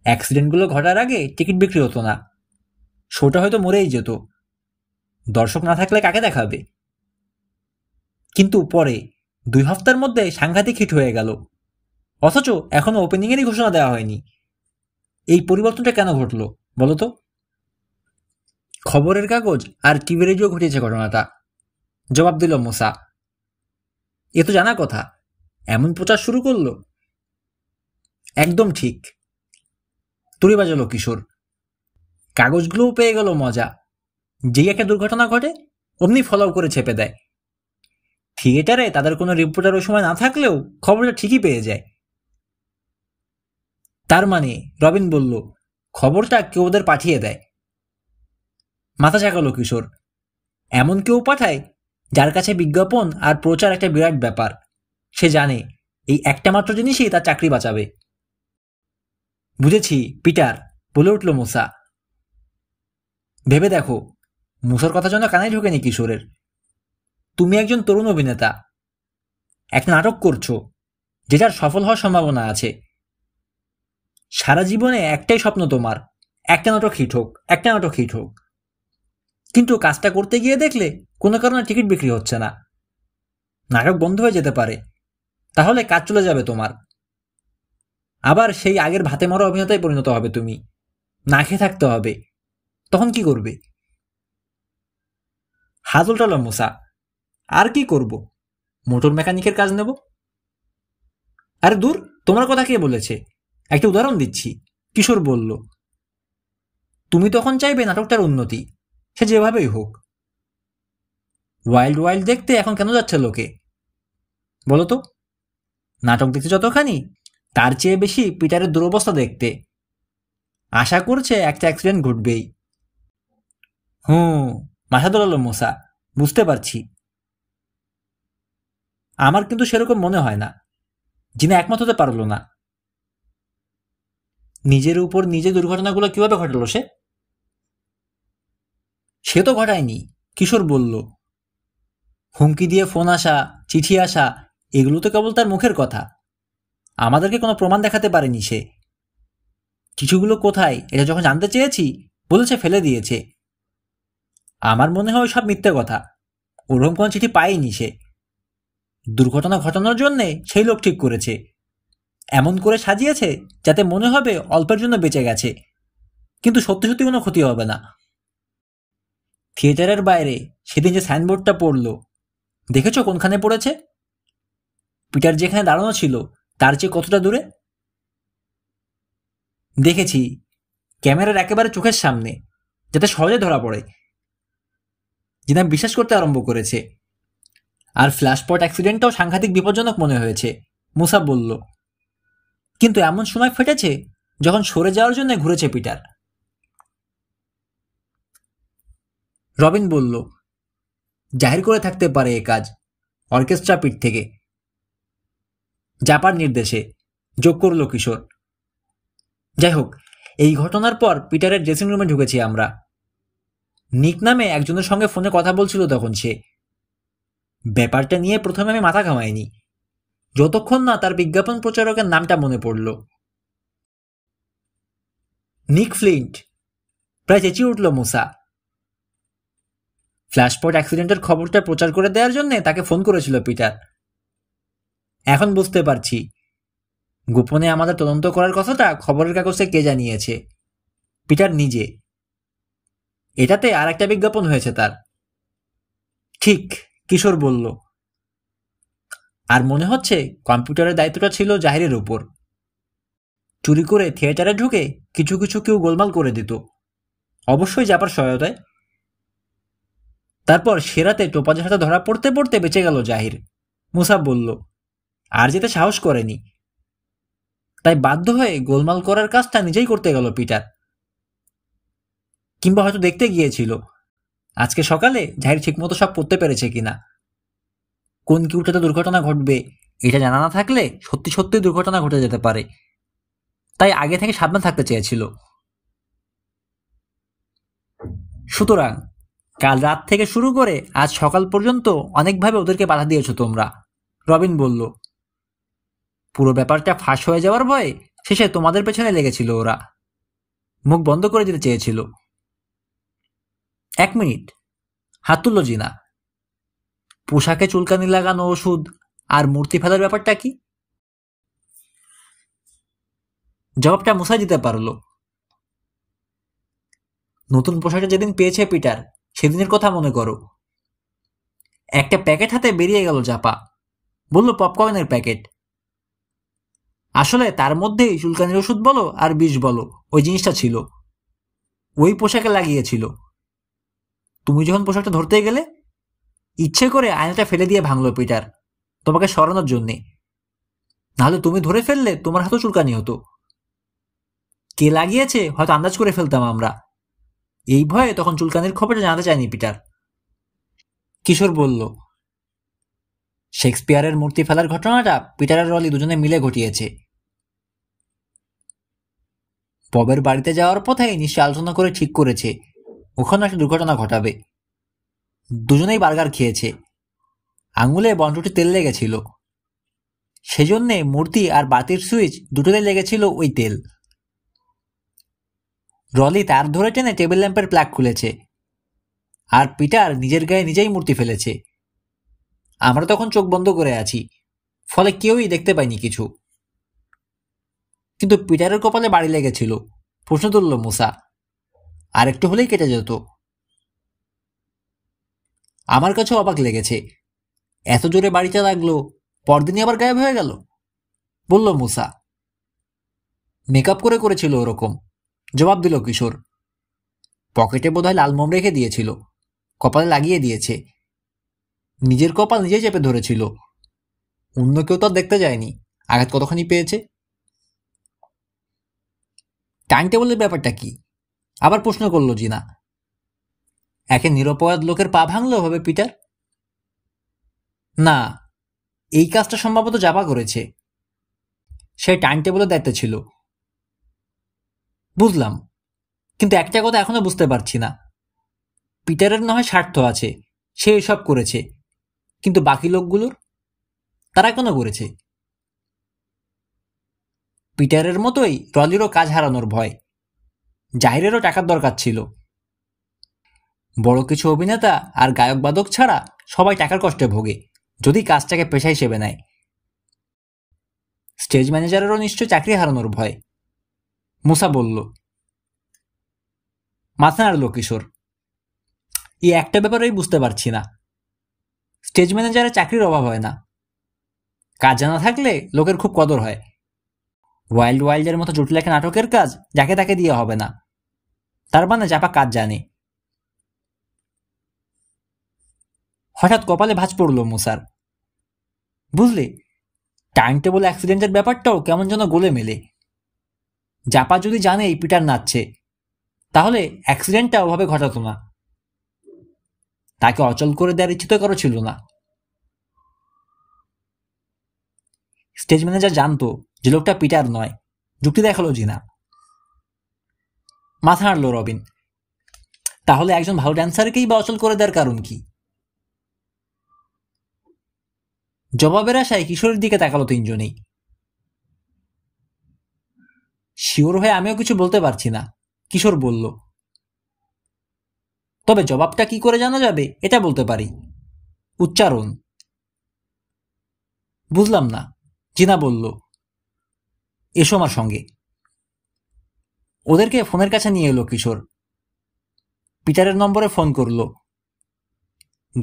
অ্যাক্সিডেন্টগুলো ঘটার আগে টিকিট বিক্রি হতো না শোটা হয়তো মরেই যেত দর্শক না থাকলে কাকে দেখাবে কিন্তু পরে দুই হপ্তার মধ্যে সাংঘাতিক হিট হয়ে গেল অথচ এখনও ওপেনিংয়েরই ঘোষণা দেওয়া হয়নি এই পরিবর্তনটা কেন ঘটল বলতো খবরের কাগজ আর টিভি রেডিও ঘটিয়েছে ঘটনাটা জবাব দিল মোসা এ তো জানা কথা এমন প্রচার শুরু করলো একদম ঠিক তুলে বাজালো কিশোর কাগজগুলোও পেয়ে গেল মজা যেই একটা দুর্ঘটনা ঘটে অমনি ফলো করে ছেপে দেয় থিয়েটারে তাদের কোনো রিপোর্টার ওই সময় না থাকলেও খবরটা ঠিকই পেয়ে যায় তার মানে রবিন বলল খবরটা কেউ ওদের পাঠিয়ে দেয় মাথা চাকালো কিশোর এমন কেউ পাঠায় যার কাছে বিজ্ঞাপন আর প্রচার একটা বিরাট ব্যাপার সে জানে এই একটা মাত্র জিনিসই তার চাকরি বাঁচাবে বুঝেছি পিটার বলে উঠল মুসা ভেবে দেখো মুসার কথা যেন কানে ঢোকেনি কিশোরের তুমি একজন তরুণ অভিনেতা এক নাটক করছো যেটার সফল হওয়ার সম্ভাবনা আছে সারা জীবনে একটাই স্বপ্ন তোমার একটা নাটক হিট হোক একটা নাটক হিট হোক কিন্তু কাজটা করতে গিয়ে দেখলে কোনো কারণে টিকিট বিক্রি হচ্ছে না নাটক বন্ধ হয়ে যেতে পারে তাহলে কাজ চলে যাবে তোমার আবার সেই আগের ভাতে মরা অভিনেতায় পরিণত হবে তুমি না খেয়ে থাকতে হবে তখন কি করবে হাজল টালা মোসা আর কি করব মোটর মেকানিকের কাজ নেব আরে দূর তোমার কথা কে বলেছে একটা উদাহরণ দিচ্ছি কিশোর বলল তুমি তখন চাইবে নাটকটার উন্নতি সে যেভাবেই হোক ওয়াইল্ড ওয়াইল্ড দেখতে এখন কেন যাচ্ছে লোকে বলো তো নাটক দেখতে যতখানি তার চেয়ে বেশি পিটারের দুরবস্থা দেখতে আশা করছে একটা অ্যাক্সিডেন্ট ঘটবেই হুম মাথা দোলালো মোসা বুঝতে পারছি আমার কিন্তু সেরকম মনে হয় না যিনি একমত হতে পারল না নিজের উপর নিজে দুর্ঘটনাগুলো কিভাবে ঘটল সে সে তো ঘটায়নি কিশোর বলল হুমকি দিয়ে ফোন আসা চিঠি আসা এগুলো তো কেবল তার মুখের কথা আমাদেরকে কোনো প্রমাণ দেখাতে পারেনি সে কিছুগুলো কোথায় এটা যখন জানতে চেয়েছি বলেছে ফেলে দিয়েছে আমার মনে হয় সব মিথ্যে কথা ওরকম কোনো চিঠি পায়নি সে দুর্ঘটনা ঘটানোর জন্যে সেই লোক ঠিক করেছে এমন করে সাজিয়েছে যাতে মনে হবে অল্পের জন্য বেঁচে গেছে কিন্তু সত্যি সত্যি কোনো ক্ষতি হবে না থিয়েটারের বাইরে সেদিন যে সাইনবোর্ডটা পড়ল দেখেছো কোনখানে পড়েছে পিটার যেখানে দাঁড়ানো ছিল তার চেয়ে কতটা দূরে দেখেছি ক্যামেরার একেবারে চোখের সামনে যাতে সহজে ধরা পড়ে যেটা বিশ্বাস করতে আরম্ভ করেছে আর ফ্ল্যাশপট অ্যাক্সিডেন্টটাও সাংঘাতিক বিপজ্জনক মনে হয়েছে মুসাব বলল কিন্তু এমন সময় ফেটেছে যখন সরে যাওয়ার জন্য ঘুরেছে পিটার রবিন বলল জাহির করে থাকতে পারে এ কাজ অর্কেস্ট্রা পিট থেকে জাপার নির্দেশে যোগ করল কিশোর যাই হোক এই ঘটনার পর পিটারের ড্রেসিং রুমে ঢুকেছি আমরা নিক নামে একজনের সঙ্গে ফোনে কথা বলছিল তখন সে ব্যাপারটা নিয়ে প্রথমে আমি মাথা ঘামাইনি যতক্ষণ না তার বিজ্ঞাপন প্রচারকের নামটা মনে পড়ল নিক ফ্লিন্ট প্রায় চেঁচিয়ে উঠল মুসা ফ্ল্যাশপট অ্যাক্সিডেন্টের খবরটা প্রচার করে দেওয়ার জন্য তাকে ফোন করেছিল পিটার এখন বুঝতে পারছি গোপনে আমাদের তদন্ত করার কথাটা খবরের কাগজে কে জানিয়েছে পিটার নিজে এটাতে আর একটা বিজ্ঞাপন হয়েছে তার ঠিক কিশোর বলল আর মনে হচ্ছে কম্পিউটারের দায়িত্বটা ছিল জাহিরের উপর চুরি করে থিয়েটারে ঢুকে কিছু কিছু কেউ গোলমাল করে দিত অবশ্যই যাবার সহায়তায় তারপর সেরাতে টোপাজের হাতে ধরা পড়তে পড়তে বেঁচে গেল জাহির মুসাফ বলল আর যেতে সাহস করেনি তাই বাধ্য হয়ে গোলমাল করার কাজটা নিজেই করতে গেল পিটার কিংবা হয়তো দেখতে গিয়েছিল আজকে সকালে জাহির ঠিকমতো সব পড়তে পেরেছে কিনা কোন কিউটাতে দুর্ঘটনা ঘটবে এটা জানা না থাকলে সত্যি সত্যি দুর্ঘটনা ঘটে যেতে পারে তাই আগে থেকে সাবধান থাকতে চেয়েছিল সুতরাং কাল রাত থেকে শুরু করে আজ সকাল পর্যন্ত অনেকভাবে ওদেরকে বাধা দিয়েছো তোমরা রবিন বলল পুরো ব্যাপারটা ফাঁস হয়ে যাওয়ার ভয়ে শেষে তোমাদের পেছনে লেগেছিল ওরা মুখ বন্ধ করে দিতে চেয়েছিল এক মিনিট হাত তুলল জিনা পোশাকে চুলকানি লাগানো ওষুধ আর মূর্তি ফেলার ব্যাপারটা কি জবাবটা মুসা দিতে পারল নতুন পোশাকটা যেদিন পেয়েছে পিটার সেদিনের কথা মনে করো একটা প্যাকেট হাতে বেরিয়ে গেল জাপা বলল পপকর্নের প্যাকেট আসলে তার মধ্যেই চুলকানির ওষুধ বলো আর বিষ বলো ওই জিনিসটা ছিল ওই পোশাকে লাগিয়েছিল তুমি যখন পোশাকটা ধরতে গেলে ইচ্ছে করে আয়নাটা ফেলে দিয়ে ভাঙলো পিটার তোমাকে সরানোর জন্যে নাহলে তুমি ধরে ফেললে তোমার হাতও চুলকানি হতো কে লাগিয়েছে হয়তো আন্দাজ করে ফেলতাম আমরা এই ভয়ে তখন চুলকানির খবরটা জানাতে চায়নি পিটার কিশোর বলল শেক্সপিয়ারের মূর্তি ফেলার ঘটনাটা পিটার আর রলি দুজনে মিলে ঘটিয়েছে ববের বাড়িতে যাওয়ার পথেই নিশ্চয় আলোচনা করে ঠিক করেছে ওখানে একটা দুর্ঘটনা ঘটাবে দুজনেই বার্গার খেয়েছে আঙুলে বন্ধটি তেল লেগেছিল সেজন্যে মূর্তি আর বাতির সুইচ দুটোতে লেগেছিল ওই তেল রলি তার ধরে টেনে টেবিল ল্যাম্পের প্ল্যাক খুলেছে আর পিটার নিজের গায়ে নিজেই মূর্তি ফেলেছে আমরা তখন চোখ বন্ধ করে আছি ফলে কেউই দেখতে পাইনি কিছু কিন্তু পিটারের কপালে বাড়ি লেগেছিল প্রশ্ন তুলল মুসা আর একটু হলেই কেটে যেত আমার কাছে অবাক লেগেছে এত জোরে বাড়িটা লাগলো পরদিনই আবার গায়েব হয়ে গেল বলল মুসা মেকআপ করে করেছিল ওরকম জবাব দিল কিশোর পকেটে বোধহয় হয় লালমোম রেখে দিয়েছিল কপালে লাগিয়ে দিয়েছে নিজের কপাল নিজে চেপে ধরেছিল অন্য কেউ তো দেখতে যায়নি আঘাত কতখানি পেয়েছে টাইম টেবলের ব্যাপারটা কি আবার প্রশ্ন করলো জিনা একে নিরপরাধ লোকের পা ভাঙলেও হবে পিটার না এই কাজটা সম্ভবত যাবা করেছে সে টাইম টেবলের দায়িত্বে ছিল বুঝলাম কিন্তু একটা কথা এখনো বুঝতে পারছি না পিটারের না হয় স্বার্থ আছে সে এসব করেছে কিন্তু বাকি লোকগুলোর তারা কেন করেছে পিটারের মতোই রলিরও কাজ হারানোর ভয় জাহিরেরও টাকার দরকার ছিল বড় কিছু অভিনেতা আর গায়ক বাদক ছাড়া সবাই টাকার কষ্টে ভোগে যদি কাজটাকে পেশা হিসেবে নেয় স্টেজ ম্যানেজারেরও নিশ্চয় চাকরি হারানোর ভয় মুসা বলল মাথা নাড়ল কিশোর এই একটা ব্যাপারেই বুঝতে পারছি না স্টেজ ম্যানেজারের চাকরির অভাব হয় না কাজ জানা থাকলে লোকের খুব কদর হয় ওয়াইল্ড ওয়াইল্ডের মতো জটিল একটা নাটকের কাজ যাকে তাকে দিয়ে হবে না তার মানে চাপা কাজ জানে হঠাৎ কপালে ভাঁজ পড়ল মুসার বুঝলে টাইম টেবল অ্যাক্সিডেন্টের ব্যাপারটাও কেমন যেন গোলে মেলে জাপা যদি জানে এই পিটার নাচছে তাহলে অ্যাক্সিডেন্টটা ওভাবে ঘটাতো না তাকে অচল করে দেওয়ার ইচ্ছিত কারো ছিল না স্টেজ ম্যানেজার জানতো যে লোকটা পিটার নয় যুক্তি দেখালো জিনা মাথা নাড়লো রবিন তাহলে একজন ভালো ড্যান্সারকেই বা অচল করে দেওয়ার কারণ কি জবাবের আশায় কিশোরের দিকে তাকালো তিনজনেই শিওর হয়ে আমিও কিছু বলতে পারছি না কিশোর বলল তবে জবাবটা কি করে জানা যাবে এটা বলতে পারি উচ্চারণ বুঝলাম না জিনা বলল এসো আমার সঙ্গে ওদেরকে ফোনের কাছে নিয়ে এলো কিশোর পিটারের নম্বরে ফোন করলো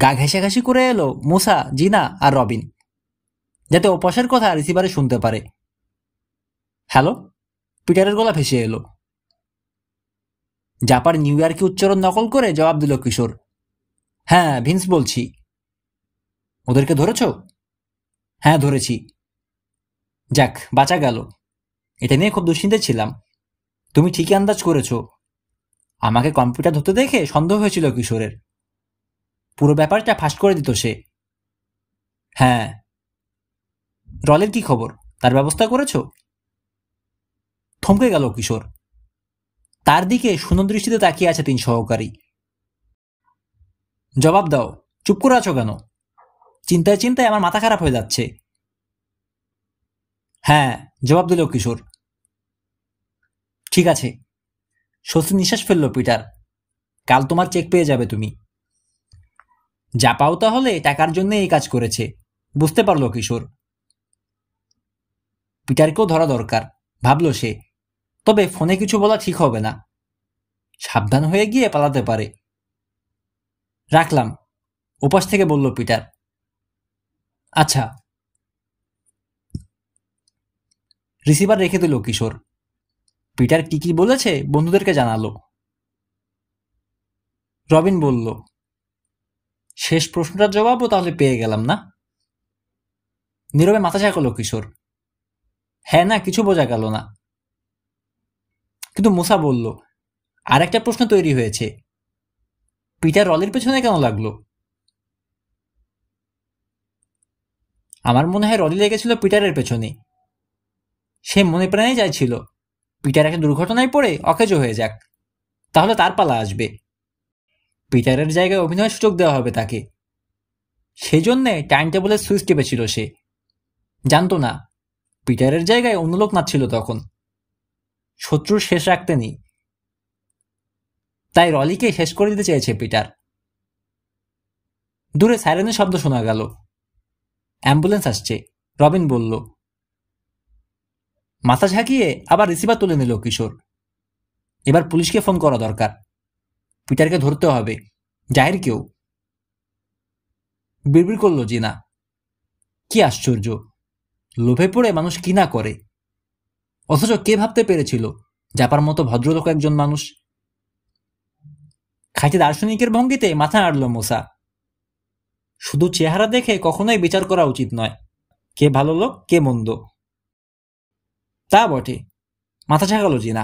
গা ঘাসি করে এলো মুসা জিনা আর রবিন যাতে অপসের কথা রিসিভারে শুনতে পারে হ্যালো পিটারের গলা ফেসে এলো জাপার নিউ ইয়র্কে উচ্চারণ নকল করে জবাব দিল কিশোর হ্যাঁ ভিন্স বলছি ওদেরকে ধরেছ হ্যাঁ ধরেছি যাক বাঁচা গেল এটা নিয়ে খুব দুশ্চিন্তে ছিলাম তুমি ঠিকই আন্দাজ করেছ আমাকে কম্পিউটার ধরতে দেখে সন্দেহ হয়েছিল কিশোরের পুরো ব্যাপারটা ফাঁস করে দিত সে হ্যাঁ রলের কি খবর তার ব্যবস্থা করেছ থমকে গেল কিশোর তার দিকে সুনদৃষ্টিতে তাকিয়ে আছে তিন সহকারী জবাব দাও চুপ করে আছো কেন চিন্তায় চিন্তায় আমার মাথা খারাপ হয়ে যাচ্ছে হ্যাঁ জবাব দিল কিশোর ঠিক আছে স্বস্তি নিঃশ্বাস ফেললো পিটার কাল তোমার চেক পেয়ে যাবে তুমি যা পাও তাহলে টাকার জন্য এই কাজ করেছে বুঝতে পারলো কিশোর পিটারকেও ধরা দরকার ভাবল সে তবে ফোনে কিছু বলা ঠিক হবে না সাবধান হয়ে গিয়ে পালাতে পারে রাখলাম উপাস থেকে বলল পিটার আচ্ছা রিসিভার রেখে দিল কিশোর পিটার কি কি বলেছে বন্ধুদেরকে জানালো রবিন বলল শেষ প্রশ্নটার জবাবও তাহলে পেয়ে গেলাম না নীরবে মাথা করলো কিশোর হ্যাঁ না কিছু বোঝা গেল না কিন্তু মুসা বলল আর একটা প্রশ্ন তৈরি হয়েছে পিটার রলের পেছনে কেন লাগলো আমার মনে হয় রলি লেগেছিল পিটারের পেছনে সে মনে প্রাণে চাইছিল পিটার একটা দুর্ঘটনায় পড়ে অকেজো হয়ে যাক তাহলে তার পালা আসবে পিটারের জায়গায় অভিনয় সুযোগ দেওয়া হবে তাকে সেই জন্যে টাইম টেবলের সুইচ টেপেছিল সে জানতো না পিটারের জায়গায় অন্য লোক নাচ্ছিল তখন শত্রুর শেষ রাখতে নেই তাই রলিকে শেষ করে দিতে চেয়েছে পিটার দূরে সাইরেনের শব্দ শোনা গেল অ্যাম্বুলেন্স আসছে রবিন বলল মাথা ঝাঁকিয়ে আবার রিসিভার তুলে নিল কিশোর এবার পুলিশকে ফোন করা দরকার পিটারকে ধরতে হবে কেউ বিড়বিড় করল জিনা কি আশ্চর্য লোভে পড়ে মানুষ কি না করে অথচ কে ভাবতে পেরেছিল যাপার মতো ভদ্রলোক একজন মানুষ খাইতে দার্শনিকের ভঙ্গিতে মাথা আড়ল মোসা শুধু চেহারা দেখে কখনোই বিচার করা উচিত নয় কে ভালো লোক কে মন্দ তা বটে মাথা ঝাঁকালো জিনা